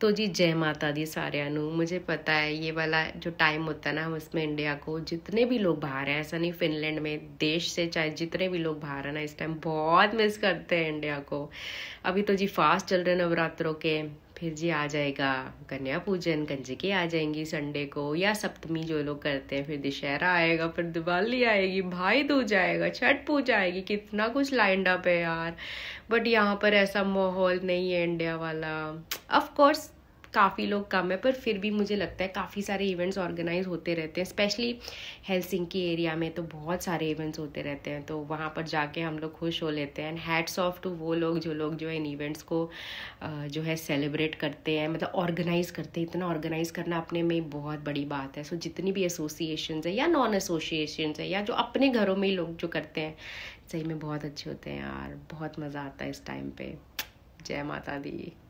तो जी जय माता दी सारू मुझे पता है ये वाला जो टाइम होता है ना उसमें इंडिया को जितने भी लोग बाहर हैं ऐसा नहीं फिनलैंड में देश से चाहे जितने भी लोग बाहर हैं ना इस टाइम बहुत मिस करते हैं इंडिया को अभी तो जी फास्ट चल रहे नवरात्रों के फिर जी आ जाएगा कन्या पूजन कंजके आ जाएंगी संडे को या सप्तमी जो लोग करते हैं फिर दशहरा आएगा फिर दिवाली आएगी भाई दूज आएगा छठ पूजा आएगी कितना कुछ लाइंड अप है यार बट यहाँ पर ऐसा माहौल नहीं है इंडिया वाला ऑफ कोर्स काफ़ी लोग कम है पर फिर भी मुझे लगता है काफ़ी सारे इवेंट्स ऑर्गेनाइज होते रहते हैं स्पेशली हेलसिंकी एरिया में तो बहुत सारे इवेंट्स होते रहते हैं तो वहाँ पर जाके हम लोग खुश हो लेते हैं एंड हैड्स ऑफ टू वो लोग जो लोग जो है इन इवेंट्स को जो है सेलिब्रेट करते हैं मतलब ऑर्गेनाइज करते हैं इतना ऑर्गेनाइज करना अपने में बहुत बड़ी बात है सो so, जितनी भी एसोसिएशन है या नॉन एसोसिएशन है या जो अपने घरों में ही लोग जो करते हैं सही में बहुत अच्छे होते हैं यार बहुत मज़ा आता है इस टाइम पर जय माता दी